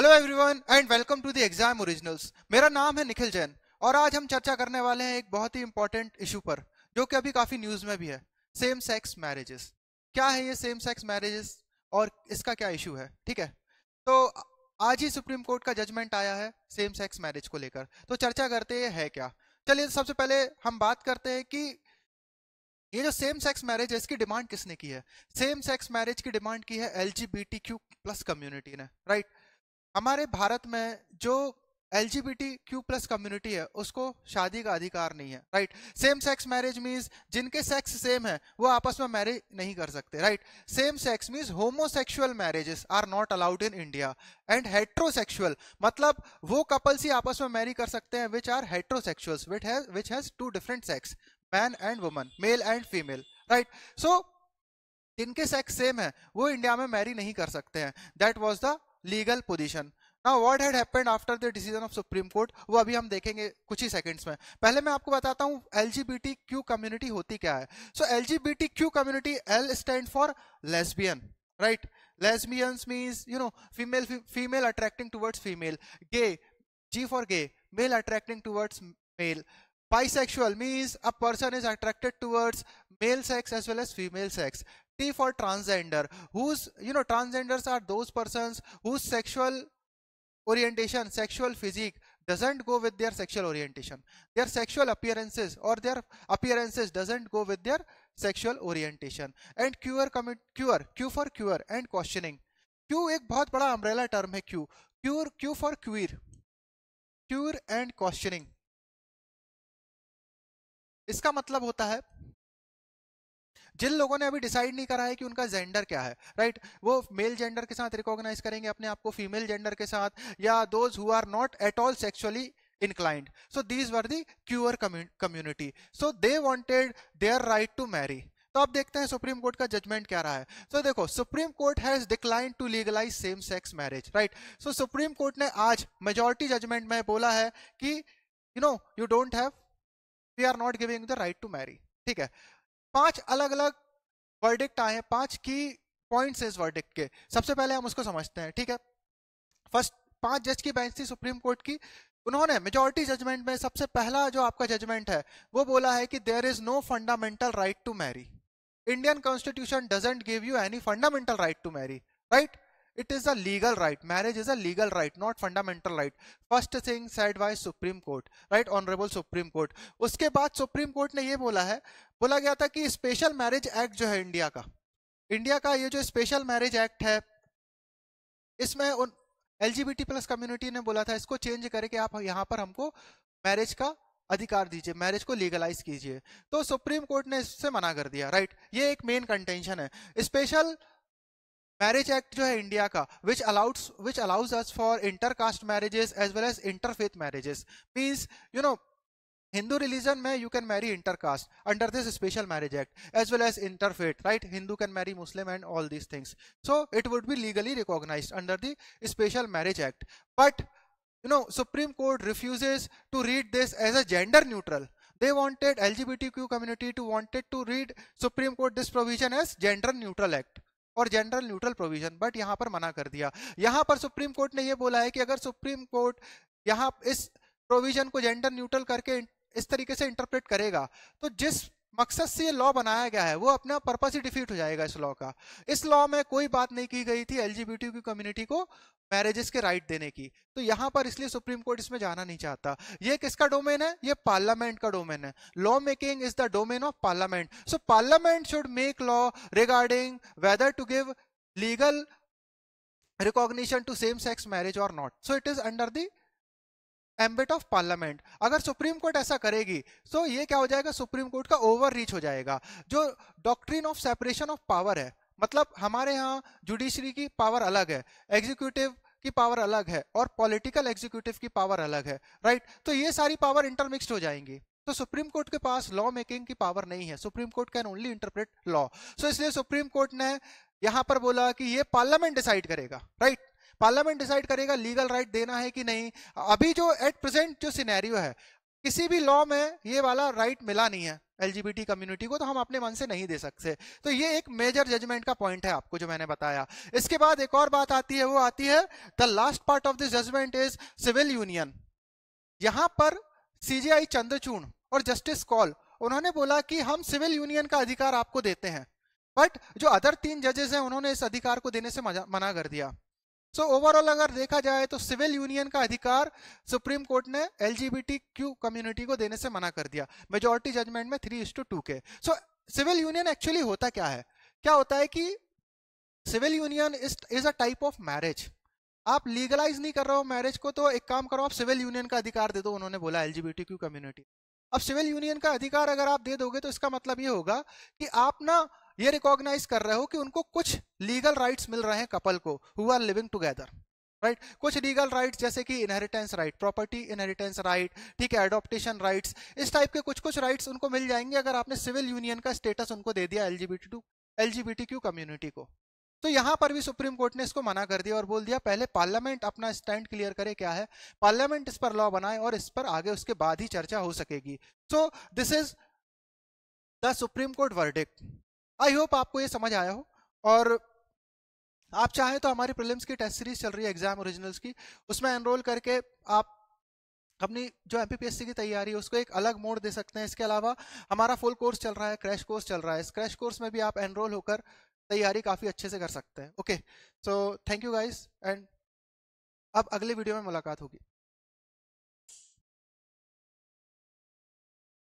Hello everyone and welcome to the exam originals मेरा नाम है निखिल जैन और आज हम चर्चा करने वाले हैं एक बहुत ही इंपॉर्टेंट इशू पर जो कि अभी काफ़ी न्यूज़ में भी है सेम सेक्स मैरिजेस क्या है ये सेम सेक्स मैरिजेस और इसका क्या इशू है ठीक है तो आज ही सुप्रीम कोर्ट का जजमेंट आया है सेम सेक्स मैरिज को लेकर तो चर्चा करते हैं है क्या चलिए सबसे पहले हम बात करते हैं कि ये जो सेम सेक्स मैरिज है इसकी डिमांड किसने की है सेम सेक्स मैरिज की डिमांड की है एल प्लस कम्युनिटी ने राइट right? हमारे भारत में जो L G B T Q plus community है उसको शादी का अधिकार नहीं है right same sex marriage means जिनके सेक्स सेम है वो आपस में मैरिज नहीं कर सकते right same sex means homosexual marriages are not allowed in India and heterosexual मतलब वो कपल्स ही आपस में मैरी कर सकते हैं which are heterosexuals which has which has two different sex man and woman male and female right so जिनके sex same है वो इंडिया में मैरी नहीं कर सकते हैं that was the legal position ना what had happened after the decision of supreme court वो अभी हम देखेंगे कुछ ही सेकंड्स में पहले मैं आपको बताता हूँ L G B T Q community होती क्या है so L G B T Q community L stand for lesbian right lesbians means you know female female attracting towards female gay G for gay male attracting towards male bisexual means a person is attracted towards male sex as well as female sex T for transgender, whose, you know, transgenders are those persons whose sexual orientation, sexual physique doesn't go with their sexual orientation. Their sexual appearances or their appearances doesn't go with their sexual orientation. And cure, commit, cure, Q for cure and questioning. Q एक बहुत बड़ा umbrella term है Q. Cure, Q for queer. Cure and questioning. इसका मतलब होता है जिन लोगों ने अभी डिसाइड नहीं करा है कि उनका जेंडर क्या है राइट right? वो मेल जेंडर के साथ रिकॉग्नाइज करेंगे अपने आप को फीमेल जेंडर के साथ या those who are not at all sexually inclined so these were the queer community so they wanted their right to marry तो आप देखते हैं सुप्रीम कोर्ट का जजमेंट क्या रहा है सो so, देखो supreme court has decline to legalise same sex marriage right so supreme court ने आज मेजोरिटी जजमेंट में बोला है कि you know you don't have we are not giving the right to marry ठीक है पांच अलग अलग वर्डिक्ट आए हैं पांच की पॉइंट्स इस वर्डिक्ट के सबसे पहले हम उसको समझते हैं ठीक है फर्स्ट पांच जज की बेंच थी सुप्रीम कोर्ट की उन्होंने मेजोरिटी जजमेंट में सबसे पहला जो आपका जजमेंट है वो बोला है कि there is no fundamental right to marry Indian constitution doesn't give you any fundamental right to marry right it is a right marriage is a right not fundamental right first thing said by supreme court right honourable supreme court उसके बाद supreme court ने यह बोला है बोला गया था कि स्पेशल मैरिज एक्ट जो है इंडिया का इंडिया का ये जो स्पेशल मैरिज एक्ट है इसमें उन एल प्लस कम्युनिटी ने बोला था इसको चेंज करके आप यहाँ पर हमको मैरिज का अधिकार दीजिए मैरिज को लीगलाइज कीजिए तो सुप्रीम कोर्ट ने इससे मना कर दिया राइट ये एक मेन कंटेंशन है special marriage act jo hai india which allows which allows us for intercaste marriages as well as interfaith marriages means you know Hindu religion mein you can marry intercaste under this special marriage act as well as interfaith right Hindu can marry Muslim and all these things so it would be legally recognized under the special marriage act but you know Supreme Court refuses to read this as a gender neutral they wanted LGBTQ community to wanted to read Supreme Court this provision as gender neutral act और general neutral provision but यहाँ पर मना कर दिया यहाँ पर supreme court ने यह बोला है कि अगर सुप्रीम कोर्ट यहाँ इस प्रोविजन को जेंडर न्यूट्रल करके इस तरीके से इंटरप्रेट करेगा तो जिस मकसद से ये लॉ बनाया गया है वो अपना पर्पज ही डिफीट हो जाएगा इस लॉ का इस लॉ में कोई बात नहीं की गई थी एल की कम्युनिटी को मैरिजेस के राइट देने की तो यहाँ पर इसलिए सुप्रीम कोर्ट इसमें जाना नहीं चाहता ये किसका डोमेन है ये पार्लियामेंट का डोमेन है law making is the domain of parliament so parliament should make law regarding whether to give legal recognition to same sex marriage और not so it is under the ambit of parliament अगर supreme court ऐसा करेगी तो ये क्या हो जाएगा supreme court का ओवर रीच हो जाएगा जो doctrine of separation of power है मतलब हमारे यहाँ जुडिशरी की पावर अलग है एग्जीक्यूटिव की पावर अलग है और पॉलिटिकल एग्जीक्यूटिव की पावर अलग है राइट तो ये सारी पावर इंटरमिक्सड हो जाएंगी तो सुप्रीम कोर्ट के पास लॉ मेकिंग की पावर नहीं है supreme court can only interpret law so इसलिए सुप्रीम कोर्ट ने यहां पर बोला कि ये पार्लियामेंट डिसाइड करेगा राइट पार्लियामेंट डिसाइड करेगा लीगल राइट देना है कि नहीं अभी जो एट प्रेजेंट जो सिनेरियो है किसी भी लॉ में ये वाला राइट मिला नहीं है एलजीबीटी कम्युनिटी को तो हम अपने मन से नहीं दे सकते तो ये एक मेजर जजमेंट का पॉइंट है आपको जो मैंने बताया इसके बाद एक और बात आती है वो आती है the last part of this judgment is civil union यहां पर सीजीआई चंद्रचूड़ और जस्टिस कॉल उन्होंने बोला कि हम सिविल यूनियन का अधिकार आपको देते हैं बट जो अदर तीन जजेस हैं उन्होंने इस अधिकार को देने से मना कर दिया सो so, ओवरऑल अगर देखा जाए तो सिविल यूनियन का अधिकार सुप्रीम कोर्ट ने एल क्यू कम्युनिटी को देने से मना कर दिया मेजोरिटी जजमेंट में थ्री इज टू टू के सो सिविल यूनियन एक्चुअली होता क्या है क्या होता है कि civil union is a type of marriage आप लीगलाइज नहीं कर रहे हो मैरिज को तो एक काम करो आप सिविल यूनियन का अधिकार दे दो उन्होंने बोला एल क्यू कम्युनिटी अब सिविल यूनियन का अधिकार अगर आप दे दोगे तो इसका मतलब ये होगा कि आप ना ये रिकॉग्नाइज कर रहे हो कि उनको कुछ लीगल राइट्स मिल रहे हैं कपल को who are living together right कुछ लीगल राइट्स जैसे कि inheritance right property inheritance right ठीक है एडोप्टेशन राइट्स इस टाइप के कुछ कुछ राइट्स उनको मिल जाएंगे अगर आपने सिविल यूनियन का स्टेटस उनको दे दिया LGBT to LGBT Q community को तो यहां पर भी सुप्रीम कोर्ट ने इसको मना कर दिया और बोल दिया पहले पार्लियामेंट अपना स्टैंड क्लियर करे क्या है पार्लियामेंट इस पर लॉ बनाए और इस पर आगे उसके बाद ही चर्चा हो सकेगी so this is the supreme court verdict I hope आपको ये समझ आया हो और आप चाहें तो हमारी प्रिलिम्स की टेस्ट सीरीज चल रही है एग्जाम ओरिजिनल्स की उसमें एनरोल करके आप अपनी जो एम की तैयारी है उसको एक अलग मोड़ दे सकते हैं इसके अलावा हमारा फुल कोर्स चल रहा है क्रैश कोर्स चल रहा है इस क्रैश कोर्स में भी आप एनरोल होकर तैयारी काफ़ी अच्छे से कर सकते हैं okay so thank you guys and अब अगले वीडियो में मुलाकात होगी